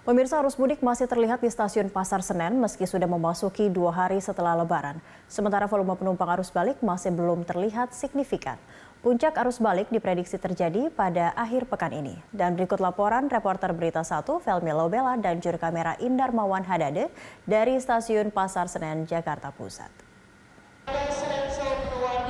Pemirsa arus mudik masih terlihat di stasiun Pasar Senen meski sudah memasuki dua hari setelah lebaran. Sementara volume penumpang arus balik masih belum terlihat signifikan. Puncak arus balik diprediksi terjadi pada akhir pekan ini. Dan berikut laporan reporter Berita 1 Felmi Lobela dan juru kamera Indarmawan Hadade dari stasiun Pasar Senen, Jakarta Pusat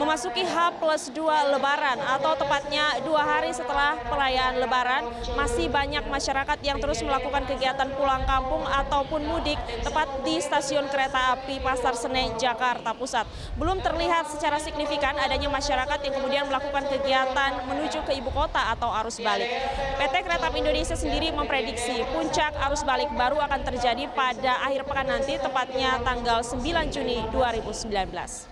memasuki H plus 2 Lebaran atau tepatnya dua hari setelah perayaan Lebaran masih banyak masyarakat yang terus melakukan kegiatan pulang kampung ataupun mudik tepat di stasiun kereta api Pasar Senen Jakarta Pusat. Belum terlihat secara signifikan adanya masyarakat yang kemudian melakukan kegiatan menuju ke ibu kota atau arus balik. PT Kereta Api Indonesia sendiri memprediksi puncak arus balik baru akan terjadi pada akhir pekan nanti tepatnya tanggal 9 Juni 2019.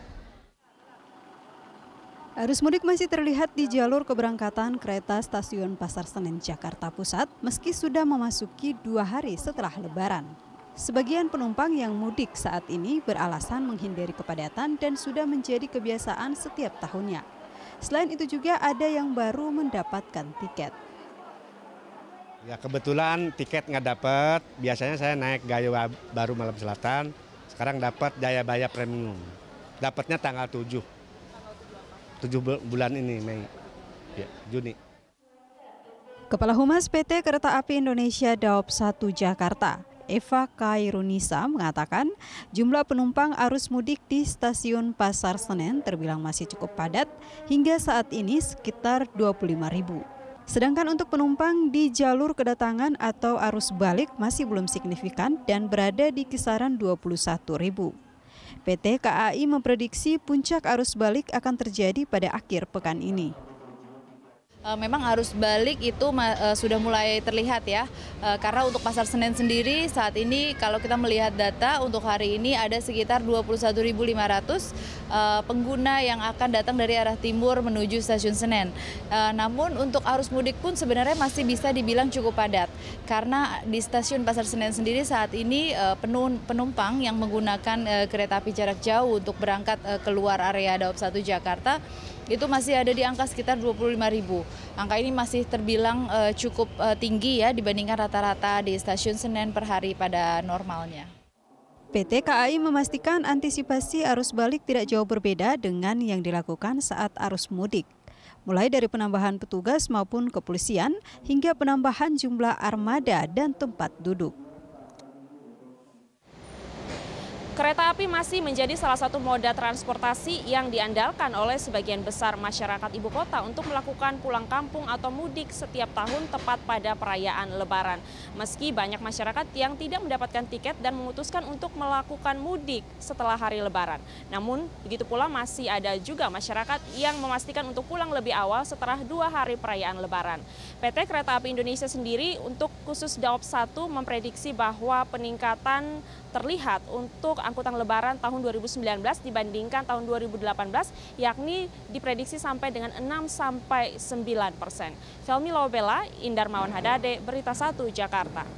Arus mudik masih terlihat di jalur keberangkatan kereta stasiun Pasar Senen Jakarta Pusat meski sudah memasuki dua hari setelah lebaran. Sebagian penumpang yang mudik saat ini beralasan menghindari kepadatan dan sudah menjadi kebiasaan setiap tahunnya. Selain itu juga ada yang baru mendapatkan tiket. Ya kebetulan tiket nggak dapat, biasanya saya naik gaya Baru Malam Selatan, sekarang dapat daya bayar Premium. Dapatnya tanggal 7 tujuh bulan ini Mei, ya, Juni. Kepala Humas PT Kereta Api Indonesia Daop 1 Jakarta, Eva Kairunisa mengatakan jumlah penumpang arus mudik di stasiun Pasar Senen terbilang masih cukup padat hingga saat ini sekitar 25 ribu. Sedangkan untuk penumpang di jalur kedatangan atau arus balik masih belum signifikan dan berada di kisaran 21 ribu. PT KAI memprediksi puncak arus balik akan terjadi pada akhir pekan ini. Eh, memang arus balik itu eh, sudah mulai terlihat ya. Eh, karena untuk pasar Senen sendiri saat ini kalau kita melihat data untuk hari ini ada sekitar 21.500 pengguna yang akan datang dari arah timur menuju stasiun Senen. Namun untuk arus mudik pun sebenarnya masih bisa dibilang cukup padat karena di stasiun pasar Senen sendiri saat ini penumpang yang menggunakan kereta api jarak jauh untuk berangkat keluar area Daob 1 Jakarta itu masih ada di angka sekitar 25 ribu. Angka ini masih terbilang uh, cukup uh, tinggi ya dibandingkan rata-rata di stasiun Senen per hari pada normalnya. PT KAI memastikan antisipasi arus balik tidak jauh berbeda dengan yang dilakukan saat arus mudik. Mulai dari penambahan petugas maupun kepolisian hingga penambahan jumlah armada dan tempat duduk. Kereta api masih menjadi salah satu moda transportasi yang diandalkan oleh sebagian besar masyarakat ibu kota untuk melakukan pulang kampung atau mudik setiap tahun tepat pada perayaan Lebaran. Meski banyak masyarakat yang tidak mendapatkan tiket dan memutuskan untuk melakukan mudik setelah hari Lebaran. Namun, begitu pula masih ada juga masyarakat yang memastikan untuk pulang lebih awal setelah dua hari perayaan Lebaran. PT Kereta Api Indonesia sendiri untuk khusus Daop 1 memprediksi bahwa peningkatan terlihat untuk angkutan lebaran tahun 2019 dibandingkan tahun 2018 yakni diprediksi sampai dengan 6 sampai 9 persen. Felmi Lawabella, Indarmawan Hadade, Berita 1, Jakarta.